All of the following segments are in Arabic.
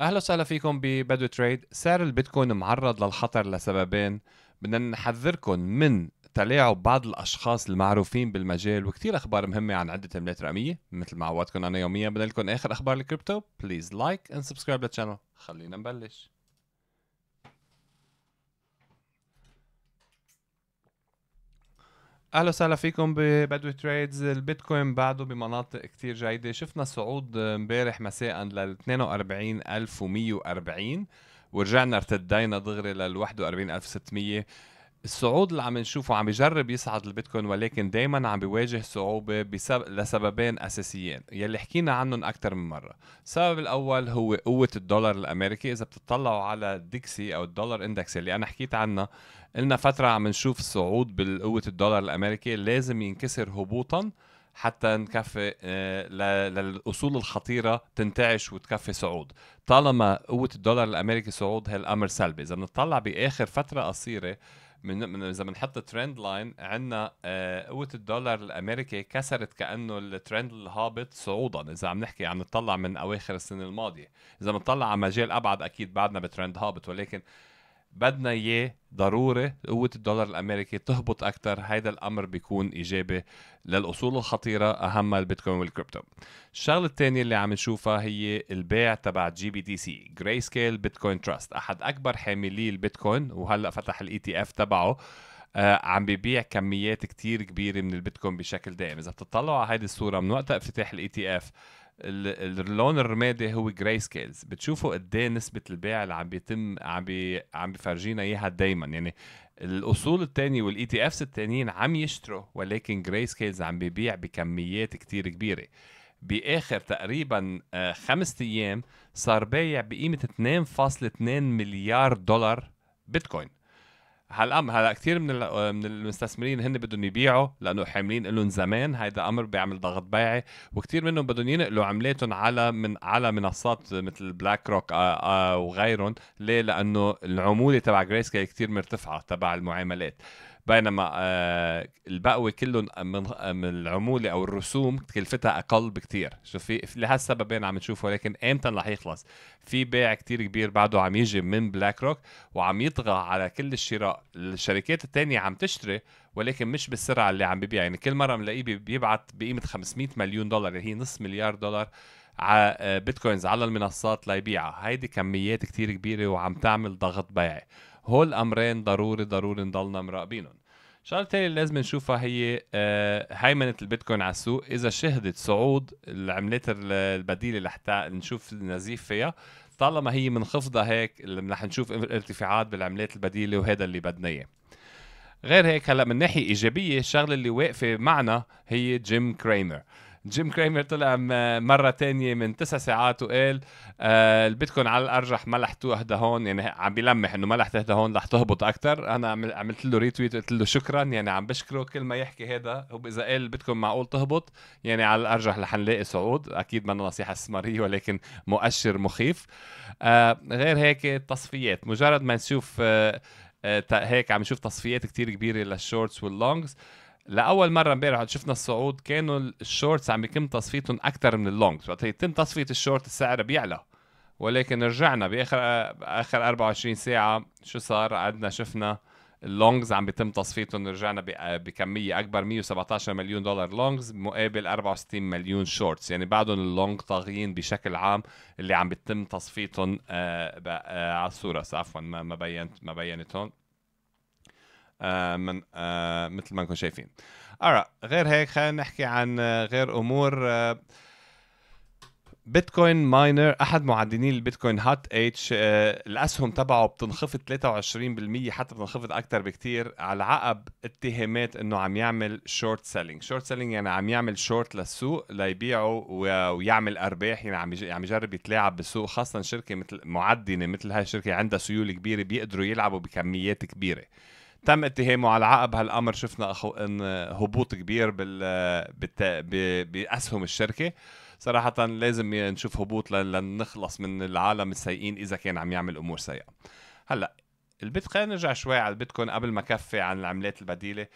اهلا وسهلا فيكم ببدو تريد سعر البيتكوين معرض للخطر لسببين بدنا نحذركم من تلاعب بعض الاشخاص المعروفين بالمجال وكثير اخبار مهمه عن عده عملات رقميه مثل ما عودتكم انا يوميا بدنا لكم اخر اخبار الكريبتو بليز لايك اند سبسكرايب للشانل خلينا نبلش اهلا وسهلا فيكم ببدوي تريدز البيتكوين بعده بمناطق كتير جيده شفنا صعود امبارح مساء لل 42140 ورجعنا ارتدينا دغري لل 41600 الصعود اللي عم نشوفه عم يجرب يصعد البيتكوين ولكن دائما عم بيواجه صعوبه بسبب لسببين اساسيين يلي حكينا عنهم اكثر من مره السبب الاول هو قوه الدولار الامريكي اذا بتطلعوا على ديكسي او الدولار اندكس اللي انا حكيت عنه قلنا فتره عم نشوف صعود بقوه الدولار الامريكي لازم ينكسر هبوطا حتى نكفي آه، للاصول الخطيره تنتعش وتكفي صعود طالما قوه الدولار الامريكي صعود هالامر سلبي اذا بنطلع باخر فتره قصيره من من اذا بنحط ترند لاين عندنا قوه الدولار الامريكي كسرت كانه الترند الهابط صعودا اذا عم نحكي عم نطلع من اواخر السنه الماضيه اذا بنطلع على مجال ابعد اكيد بعدنا بترند هابط ولكن بدنا اياه ضروري قوة الدولار الأمريكي تهبط أكثر هيدا الأمر بيكون إيجابي للأصول الخطيرة أهمها البيتكوين والكريبتو الشغلة الثانية اللي عم نشوفها هي البيع تبع جي بي دي سي جراي سكيل بيتكوين تراست أحد أكبر حاملي البيتكوين وهلأ فتح الاي تي e اف تبعه آه عم ببيع كميات كتير كبيره من البيتكوين بشكل دائم اذا بتطلعوا على هذه الصوره من وقت افتتاح الاي تي e اف اللون الرمادي هو جراي سكيلز بتشوفوا قد ايه نسبه البيع اللي عم بيتم عم بي عم بفرجينا اياها دائما يعني الاصول الثانيه والاي تي افس الثانيين عم يشتروا ولكن جراي سكيلز عم بيبيع بكميات كتير كبيره باخر تقريبا آه، خمسة ايام صار بايع بقيمه 2.2 مليار دولار بيتكوين هلا هلا كثير من من المستثمرين هن بدهم يبيعوا لانه حاملين لهم زمان هيدا امر بيعمل ضغط بيعي وكثير منهم بدهم ينقلوا عملاتهم على من على منصات مثل بلاك آه، روك آه، وغيرهم ليه لانه العموله تبع جريسكا كثير مرتفعه تبع المعاملات بينما آه، البقوي كلهم من آه، العموله او الرسوم تكلفتها اقل بكتير شو في لهالسببين عم نشوفه ولكن امتى رح يخلص في بيع كتير كبير بعده عم يجي من بلاك روك وعم يطغى على كل الشراء الشركات الثانيه عم تشتري ولكن مش بالسرعه اللي عم ببيع يعني كل مره بنلاقيه بيبعت بقيمه 500 مليون دولار اللي هي نص مليار دولار آه، بيتكوينز على المنصات ليبيعها هيدي كميات كتير كبيرة وعم تعمل ضغط بيعي هول امرين ضروري ضروري نضلنا مراقبينهم الشغله الثانيه اللي لازم نشوفها هي هيمنه آه، البيتكوين على السوق اذا شهدت صعود العملات البديله لحتى نشوف النزيف فيها طالما هي منخفضه هيك رح نشوف ارتفاعات بالعملات البديله وهذا اللي بدنا اياه غير هيك هلا من ناحيه ايجابيه الشغله اللي واقفه معنا هي جيم كريمر جيم كريمر طلع مره تانية من تسع ساعات وقال آه، البيتكوين على الارجح ما رح تهدى هون يعني عم بيلمح انه ما رح تهدى هون رح تهبط اكثر انا عملت له ريتويت قلت له شكرا يعني عم بشكره كل ما يحكي هذا هو اذا قال البيتكوين معقول تهبط يعني على الارجح رح نلاقي صعود اكيد ما نصيحه استثماريه ولكن مؤشر مخيف آه، غير هيك التصفيات مجرد ما نشوف آه، هيك عم نشوف تصفيات كتير كبيره للشورتس واللونجز لاول مره امبارح شفنا الصعود كانوا الشورتس عم يتم تصفيتهم اكثر من اللونجز وقت يتم تصفيه الشورت السعر بيعلى ولكن رجعنا باخر اخر 24 ساعه شو صار عدنا شفنا اللونجز عم بيتم تصفيتهم رجعنا بكميه اكبر 117 مليون دولار لونجز مقابل 64 مليون شورتس يعني بعدهم اللونج طاغيين بشكل عام اللي عم بيتم تصفيتهم آه، آه، على الصوره عفوا ما بينت ما بينت هون آه، من آه، مثل ما نكون شايفين ارا غير هيك خلينا نحكي عن آه، غير امور بيتكوين ماينر احد معدنين البيتكوين هات اتش الاسهم تبعه بتنخفض 23% حتى بتنخفض اكثر بكثير على عقب اتهامات انه عم يعمل شورت سيلينج شورت سيلينج يعني عم يعمل شورت للسوق ليبيعه ويعمل ارباح يعني عم عم يجرب يتلاعب بالسوق خاصه شركه مثل معدنه مثل هاي الشركه عندها سيوله كبيره بيقدروا يلعبوا بكميات كبيره تم اتهامه على عقب هالامر شفنا أخو ان هبوط كبير بال ب... باسهم الشركه صراحه لازم نشوف هبوط لنخلص من العالم السيئين اذا كان عم يعمل امور سيئه هلا البيت خلينا نرجع شوي على البيتكوين قبل ما كفي عن العملات البديله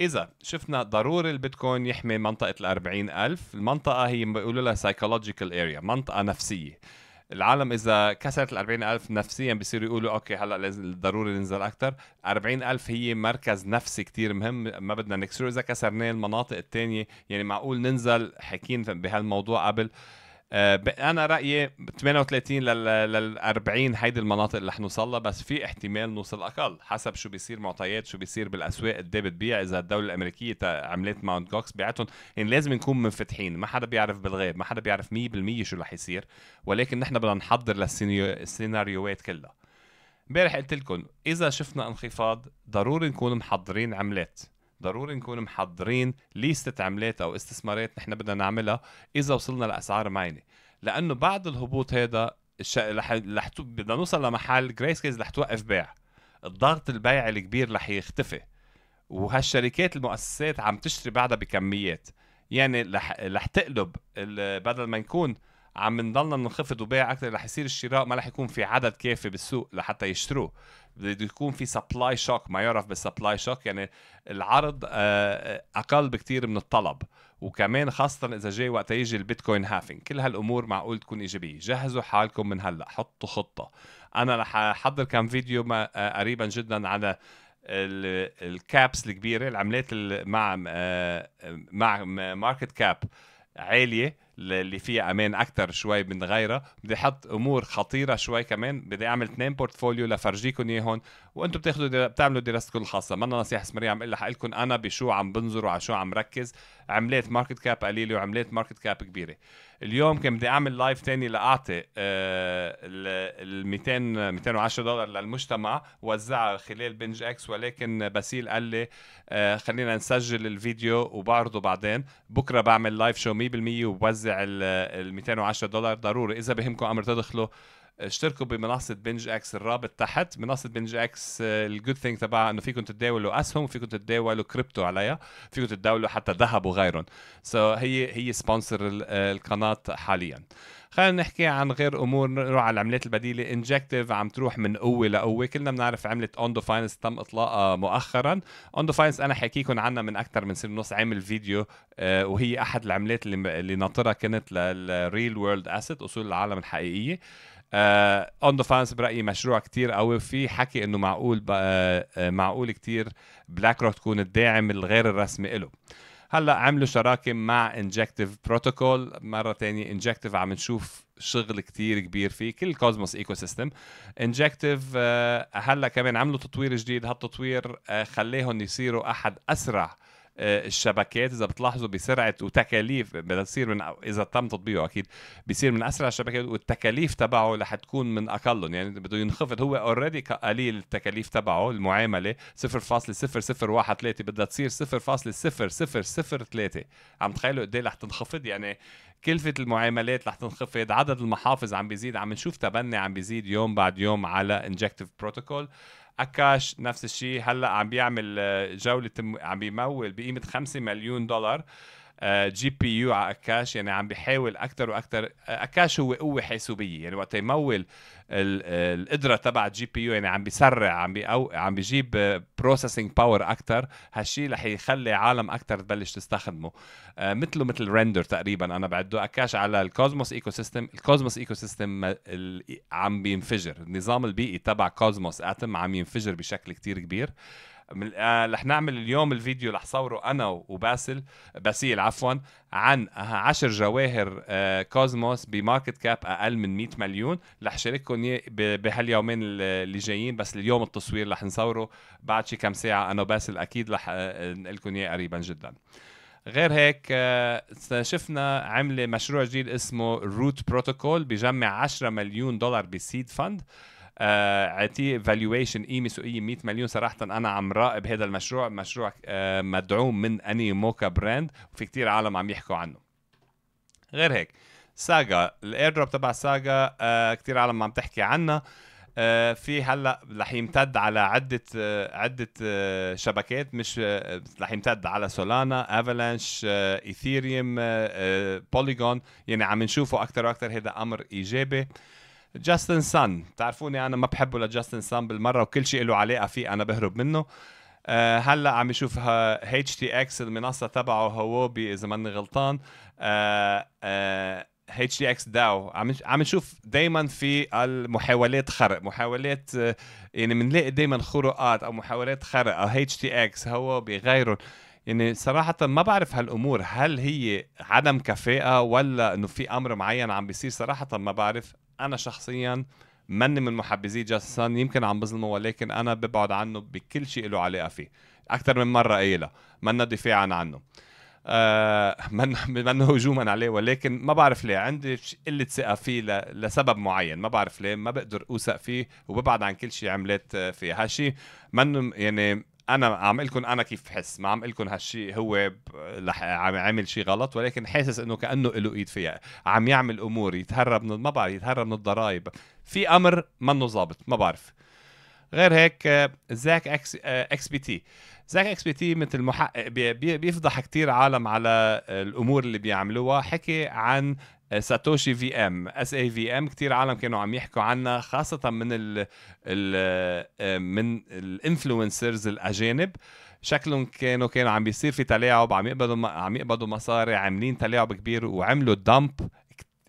اذا شفنا ضروري البيتكوين يحمي منطقه ال ألف المنطقه هي بيقولوا لها سايكولوجيكال اريا منطقه نفسيه العالم اذا كسرت ال ألف نفسيا بصيروا يقولوا اوكي هلا لازم ضروري ننزل اكثر ألف هي مركز نفسي كتير مهم ما بدنا نكسره اذا كسرناه المناطق الثانيه يعني معقول ننزل حكينا بهالموضوع قبل آه، انا رايي 38 لل 40 هيدي المناطق اللي حنوصلها بس في احتمال نوصل اقل حسب شو بيصير معطيات شو بيصير بالاسواق قد ايه بتبيع اذا الدوله الامريكيه عملت ماونت كوكس بيعتهم يعني لازم نكون منفتحين ما حدا بيعرف بالغيب ما حدا بيعرف 100% شو رح يصير ولكن نحن بدنا نحضر للسيناريوهات كلها امبارح قلت لكم اذا شفنا انخفاض ضروري نكون محضرين عملات ضروري نكون محضرين ليستة عملات أو استثمارات نحن بدنا نعملها إذا وصلنا لأسعار معينة لأنه بعد الهبوط هذا الش... لح... لح... بدنا نوصل لمحل جريس كيز رح توقف بيع الضغط البيع الكبير رح يختفي وهالشركات المؤسسات عم تشتري بعدها بكميات يعني رح رح تقلب بدل ما نكون عم نضلنا ننخفض وبيع اكثر رح يصير الشراء ما رح يكون في عدد كافي بالسوق لحتى يشتروه بده يكون في سبلاي شوك ما يعرف بالسبلاي شوك يعني العرض آه، آه، اقل بكثير من الطلب وكمان خاصة إذا جاي وقت يجي البيتكوين هافينج كل هالأمور معقول تكون إيجابية جهزوا حالكم من هلأ حطوا خطة أنا رح أحضر كم فيديو ما آه، قريبا جدا على الكابس الكبيرة العملات مع مع ماركت كاب عالية اللي فيها امان اكثر شوي من غيرها بدي احط امور خطيره شوي كمان بدي اعمل اثنين بورتفوليو لفرجيكم اياهم وانتم بتاخذوا دل... بتعملوا دراستكم الخاصه ما نصيحه سمريه عم اقول لكم انا بشو عم بنظر وعلى شو عم ركز عملات ماركت كاب قليله وعملات ماركت كاب كبيره اليوم كان بدي اعمل لايف تاني لاعطي آه، ال 200 210 دولار للمجتمع وزعها خلال بنج اكس ولكن باسيل قال لي آه، خلينا نسجل الفيديو وبعرضه بعدين بكره بعمل لايف شو 100% وبوزع ال 210 دولار ضروري اذا بهمكم امر تدخلوا اشتركوا بمنصه بنج اكس الرابط تحت منصه بنج اكس الجود ثينج تبعها انه فيكم تتداولوا اسهم وفيكم تتداولوا كريبتو عليها فيكم تتداولوا حتى ذهب وغيرهم سو so هي هي سبونسر آه، القناه حاليا خلينا نحكي عن غير امور نروح على العملات البديله انجكتيف عم تروح من قوه لقوه كلنا بنعرف عمله اوندو فاينس تم اطلاقها مؤخرا اوندو فاينس انا حكيكم عنها من اكثر من سنه ونص عامل فيديو آه، وهي احد العملات اللي, اللي ناطرها كانت للريل وورلد اسيت اصول العالم الحقيقيه آه اون ذا فانس برايي مشروع كتير قوي في حكي انه معقول آه،, آه معقول كتير بلاك روك تكون الداعم الغير الرسمي له هلا عملوا شراكه مع انجكتيف بروتوكول مره تانية انجكتيف عم نشوف شغل كتير كبير فيه كل كوزموس ايكو سيستم انجكتيف هلا كمان عملوا تطوير جديد هالتطوير آه، خليهم يصيروا احد اسرع آه، الشبكات اذا بتلاحظوا بسرعه وتكاليف بدها تصير من اذا تم تطبيقه اكيد بصير من اسرع الشبكات والتكاليف تبعه رح تكون من اقلهم يعني بده ينخفض هو اوريدي قليل التكاليف تبعه المعامله 0.0013 بدها تصير 0.0003 عم تخيلوا قد ايه رح تنخفض يعني كلفة المعاملات رح تنخفض عدد المحافظ عم بيزيد عم نشوف تبني عم بيزيد يوم بعد يوم على انجكتيف بروتوكول اكاش نفس الشيء هلا عم بيعمل آه، جوله عم بيمول بقيمه 5 مليون دولار آه، جي بي يو على اكاش يعني عم بيحاول اكثر واكثر آه، اكاش هو قوه حاسوبيه يعني وقت يمول القدره تبع جي بي يو يعني عم بيسرع عم بيقو عم بيجيب بروسيسنج باور اكثر هالشيء رح يخلي عالم اكثر تبلش تستخدمه آه، مثله مثل رندر تقريبا انا بعده اكاش على الكوزموس ايكو سيستم الكوزموس ايكو سيستم عم بينفجر النظام البيئي تبع كوزموس اتم عم ينفجر بشكل كتير كبير آه، رح نعمل اليوم الفيديو رح صوره انا وباسل باسيل عفوا عن 10 جواهر آه، كوزموس بماركت كاب اقل من 100 مليون رح شارككم اياه بهاليومين اللي جايين بس اليوم التصوير رح نصوره بعد شي كم ساعه انا وباسل اكيد رح آه، نقلكم اياه قريبا جدا غير هيك شفنا عمله مشروع جديد اسمه روت بروتوكول بجمع 10 مليون دولار بسيد فند اعطيه فالويشن قيمه سوقيه 100 مليون صراحه انا عم راقب هذا المشروع مشروع آه، مدعوم من اني موكا براند وفي كتير عالم عم يحكوا عنه غير هيك ساغا الاير دروب تبع ساغا آه، كتير عالم عم تحكي عنها آه، في هلا رح يمتد على عده عده شبكات مش رح يمتد على سولانا افالانش ايثيريوم بوليجون يعني عم نشوفه اكثر واكثر هذا امر ايجابي جاستن سان تعرفوني انا ما بحبه لجاستن سان بالمره وكل شيء له علاقه فيه انا بهرب منه أه هلا عم يشوف اتش تي اكس المنصه تبعه هووبي اذا ماني غلطان اتش تي اكس داو عم نشوف دائما في المحاولات خرق محاولات آه، يعني بنلاقي دائما خروقات او محاولات خرق او اتش تي اكس هو بغيرهم يعني صراحة ما بعرف هالامور هل هي عدم كفاءة ولا انه في امر معين عم بيصير صراحة ما بعرف انا شخصيا ماني من محبذي جاسسان يمكن عم بظلمه ولكن انا ببعد عنه بكل شيء له علاقه فيه اكثر من مره قايلها منا دفاعا عنه آه من من هجوما عليه ولكن ما بعرف ليه عندي قله ثقه فيه ل... لسبب معين ما بعرف ليه ما بقدر اوثق فيه وببعد عن كل شيء عملت آه، فيه هالشيء منه يعني انا عم لكم انا كيف بحس ما عم لكم هالشيء هو عم عامل شيء غلط ولكن حاسس انه كانه له ايد فيها عم يعمل امور يتهرب من ما بعرف يتهرب من الضرائب في امر منه ظابط ما بعرف غير هيك زاك اكس آه، اكس بي تي زاك اكس بي تي مثل محقق بيفضح كتير عالم على الامور اللي بيعملوها حكي عن ساتوشي في ام اس اي في ام كثير عالم كانوا عم يحكوا عنها خاصه من ال الـ آه، من الانفلونسرز الاجانب شكلهم كانوا كانوا عم بيصير في تلاعب عم يقبضوا عم يقبضوا مصاري عاملين تلاعب كبير وعملوا دمب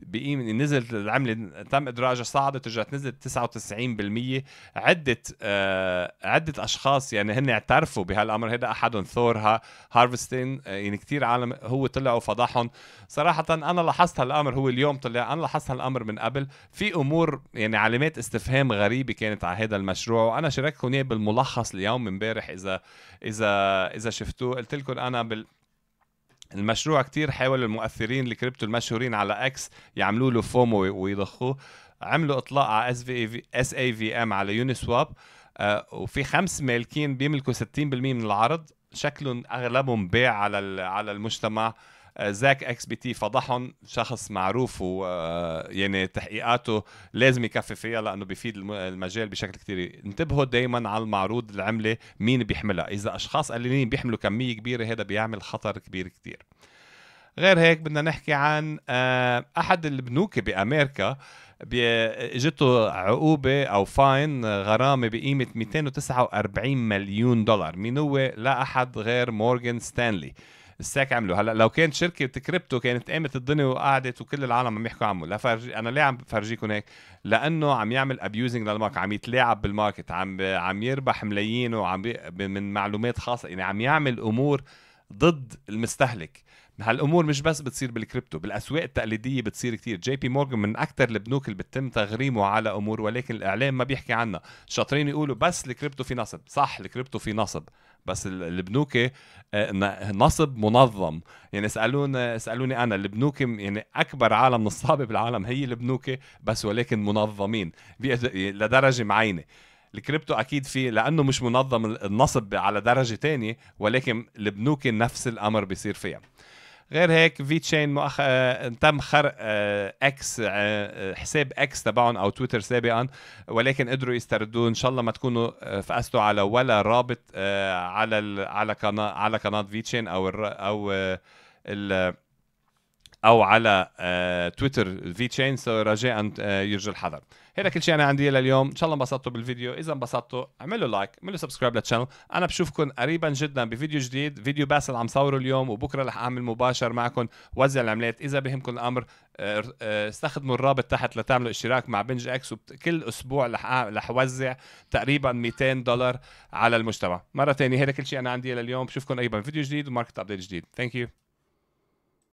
بقيم نزل العملة تم إدراجها صعدت رجعت نزلت 99% عدة آه عدة أشخاص يعني هن اعترفوا بهالأمر هذا أحدهم ثور هارفستين آه يعني كثير عالم هو طلعوا فضحهم صراحة أنا لاحظت هالأمر هو اليوم طلع أنا لاحظت هالأمر من قبل في أمور يعني علامات استفهام غريبة كانت على هذا المشروع وأنا شاركتكم إياه بالملخص اليوم امبارح إذا إذا إذا شفتوه قلت لكم أنا بال المشروع كتير حاولوا المؤثرين الكريبتو المشهورين على اكس يعملوا له فومو ويضخوه عملوا اطلاق على اس في اس اي في ام على يوني سواب آه وفي خمس مالكين بيملكوا 60% من العرض شكلهم اغلبهم بيع على على المجتمع آه زاك اكس بي تي فضحهم شخص معروف و آه، يعني تحقيقاته لازم يكفي فيها لانه بيفيد المجال بشكل كتير انتبهوا دائما على المعروض العمله مين بيحملها اذا اشخاص قليلين بيحملوا كميه كبيره هذا بيعمل خطر كبير كتير غير هيك بدنا نحكي عن آه، احد البنوك بامريكا اجته عقوبه او فاين غرامه بقيمه 249 مليون دولار مين هو لا احد غير مورغان ستانلي الساك عمله هلا لو كانت شركه كريبتو كانت قامت الدنيا وقعدت وكل العالم عم يحكوا عنه لفرج انا ليه عم بفرجيكم هيك لانه عم يعمل ابيوزنج للماركت عم يتلاعب بالماركت عم عم يربح ملايين وعم من معلومات خاصه يعني عم يعمل امور ضد المستهلك هالامور مش بس بتصير بالكريبتو بالاسواق التقليديه بتصير كتير جي بي مورغان من اكثر البنوك اللي بتم تغريمه على امور ولكن الاعلام ما بيحكي عنها شاطرين يقولوا بس الكريبتو في نصب صح الكريبتو في نصب بس البنوك آه، نصب منظم يعني سألون سالوني انا البنوك يعني اكبر عالم نصابه بالعالم هي البنوك بس ولكن منظمين يعني لدرجه معينه الكريبتو اكيد في لانه مش منظم النصب على درجه تانية ولكن البنوك نفس الامر بيصير فيها غير هيك في تشين مؤخ... آه، تم خرق اكس آه، آه، حساب اكس تبعهم او تويتر سابقا ولكن قدروا يستردوه ان شاء الله ما تكونوا فقستوا على ولا رابط على ال... على قناه على قناه في تشين او ال... او ال... او على آه، تويتر في تشين رجاء يرجى الحذر هذا كل شيء انا عندي لليوم ان شاء الله انبسطتوا بالفيديو اذا انبسطتوا اعملوا لايك اعملوا سبسكرايب للشانل انا بشوفكم قريبا جدا بفيديو جديد فيديو باسل عم صوره اليوم وبكره رح اعمل مباشر معكم وزع العملات اذا بهمكم الامر آه، آه، استخدموا الرابط تحت لتعملوا اشتراك مع بنج اكس وكل اسبوع رح اوزع تقريبا 200 دولار على المجتمع مره ثانيه هذا كل شيء انا عندي لليوم بشوفكم قريبا فيديو جديد وماركت ابديت جديد ثانك يو